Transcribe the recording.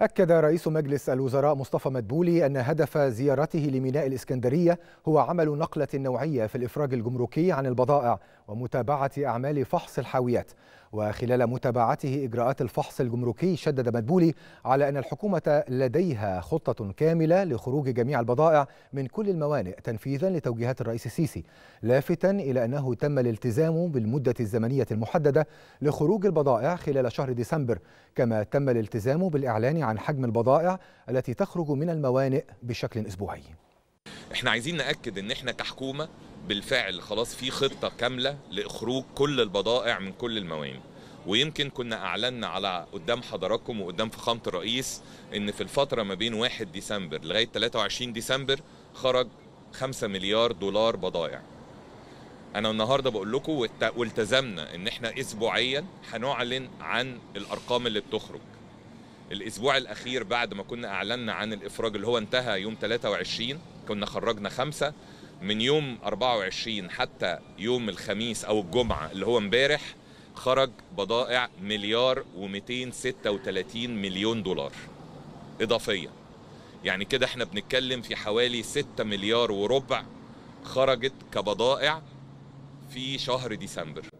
أكد رئيس مجلس الوزراء مصطفى مدبولي أن هدف زيارته لميناء الإسكندرية هو عمل نقلة نوعية في الإفراج الجمركي عن البضائع ومتابعة أعمال فحص الحاويات وخلال متابعته إجراءات الفحص الجمركي شدد مدبولي على أن الحكومة لديها خطة كاملة لخروج جميع البضائع من كل الموانئ تنفيذا لتوجيهات الرئيس السيسي لافتا إلى أنه تم الالتزام بالمدة الزمنية المحددة لخروج البضائع خلال شهر ديسمبر كما تم الالتزام بالإعلان عن حجم البضائع التي تخرج من الموانئ بشكل أسبوعي احنا عايزين ناكد ان احنا كحكومه بالفعل خلاص في خطة كاملة لإخروج كل البضائع من كل المواني ويمكن كنا أعلنا على قدام حضراتكم وقدام فخامة الرئيس إن في الفترة ما بين 1 ديسمبر لغاية 23 ديسمبر خرج 5 مليار دولار بضائع انا النهارده بقول لكم والتزمنا ان احنا اسبوعيا هنعلن عن الارقام اللي بتخرج الاسبوع الاخير بعد ما كنا اعلنا عن الافراج اللي هو انتهى يوم 23 كنا خرجنا خمسة من يوم 24 حتى يوم الخميس او الجمعه اللي هو امبارح خرج بضائع مليار و236 مليون دولار اضافيه يعني كده احنا بنتكلم في حوالي 6 مليار وربع خرجت كبضائع في شهر ديسمبر